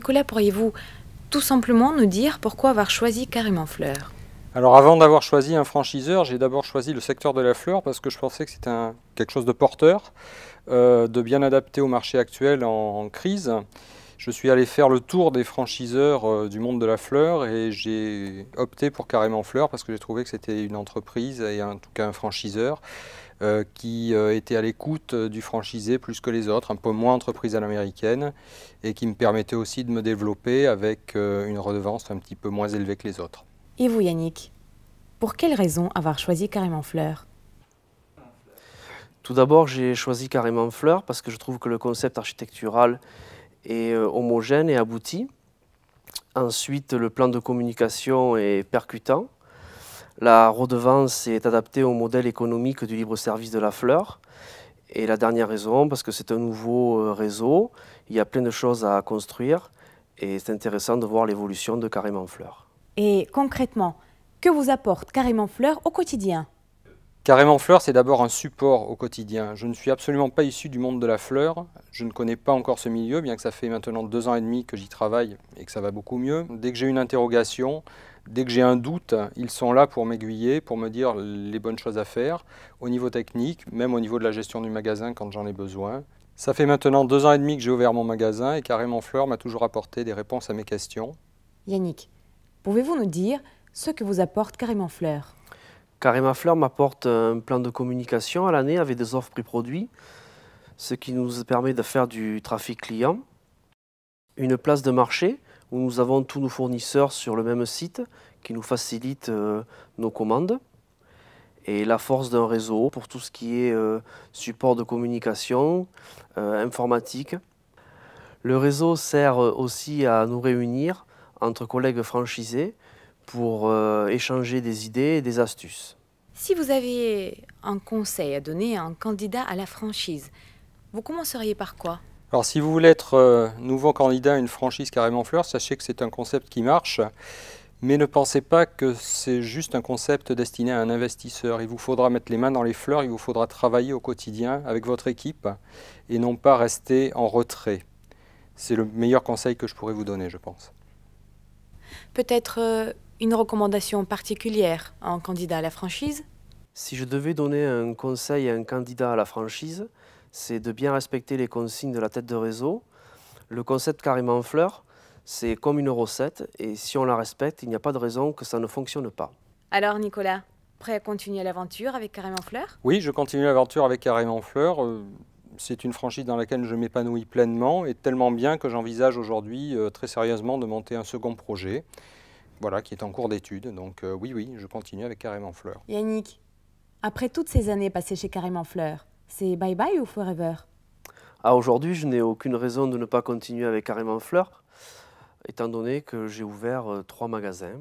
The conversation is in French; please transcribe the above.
Nicolas, pourriez-vous tout simplement nous dire pourquoi avoir choisi Carrément Fleur alors avant d'avoir choisi un franchiseur, j'ai d'abord choisi le secteur de la fleur parce que je pensais que c'était quelque chose de porteur, euh, de bien adapté au marché actuel en crise je suis allé faire le tour des franchiseurs euh, du monde de la fleur et j'ai opté pour Carrément Fleur parce que j'ai trouvé que c'était une entreprise et en tout cas un franchiseur euh, qui euh, était à l'écoute du franchisé plus que les autres, un peu moins entreprise à l'américaine, et qui me permettait aussi de me développer avec une redevance un petit peu moins élevée que les autres. Et vous Yannick, pour quelles raisons avoir choisi Carrément Fleur Tout d'abord, j'ai choisi Carrément Fleur parce que je trouve que le concept architectural est euh, homogène et abouti. Ensuite, le plan de communication est percutant. La redevance est adaptée au modèle économique du libre service de la fleur. Et la dernière raison, parce que c'est un nouveau euh, réseau, il y a plein de choses à construire et c'est intéressant de voir l'évolution de Carrément Fleur. Et concrètement, que vous apporte Carrément Fleur au quotidien Carrément Fleur, c'est d'abord un support au quotidien. Je ne suis absolument pas issu du monde de la fleur. Je ne connais pas encore ce milieu, bien que ça fait maintenant deux ans et demi que j'y travaille et que ça va beaucoup mieux. Dès que j'ai une interrogation, dès que j'ai un doute, ils sont là pour m'aiguiller, pour me dire les bonnes choses à faire, au niveau technique, même au niveau de la gestion du magasin quand j'en ai besoin. Ça fait maintenant deux ans et demi que j'ai ouvert mon magasin et Carrément Fleur m'a toujours apporté des réponses à mes questions. Yannick, pouvez-vous nous dire ce que vous apporte Carrément Fleur Caréma Fleur m'apporte un plan de communication à l'année avec des offres prix-produits, ce qui nous permet de faire du trafic client. Une place de marché où nous avons tous nos fournisseurs sur le même site qui nous facilite euh, nos commandes. Et la force d'un réseau pour tout ce qui est euh, support de communication, euh, informatique. Le réseau sert aussi à nous réunir entre collègues franchisés pour euh, échanger des idées et des astuces. Si vous aviez un conseil à donner à un candidat à la franchise, vous commenceriez par quoi alors si vous voulez être euh, nouveau candidat à une franchise Carrément Fleur, sachez que c'est un concept qui marche, mais ne pensez pas que c'est juste un concept destiné à un investisseur. Il vous faudra mettre les mains dans les fleurs, il vous faudra travailler au quotidien avec votre équipe et non pas rester en retrait. C'est le meilleur conseil que je pourrais vous donner, je pense. Peut-être euh, une recommandation particulière à un candidat à la franchise Si je devais donner un conseil à un candidat à la franchise, c'est de bien respecter les consignes de la tête de réseau. Le concept carrément fleur, c'est comme une recette et si on la respecte, il n'y a pas de raison que ça ne fonctionne pas. Alors Nicolas, prêt à continuer l'aventure avec Carrément Fleur Oui, je continue l'aventure avec Carrément Fleur. Euh, c'est une franchise dans laquelle je m'épanouis pleinement et tellement bien que j'envisage aujourd'hui euh, très sérieusement de monter un second projet. Voilà, qui est en cours d'étude. Donc euh, oui, oui, je continue avec Carrément Fleur. Yannick, après toutes ces années passées chez Carrément Fleur, c'est bye bye ou forever ah, Aujourd'hui, je n'ai aucune raison de ne pas continuer avec Carrément Fleur, étant donné que j'ai ouvert euh, trois magasins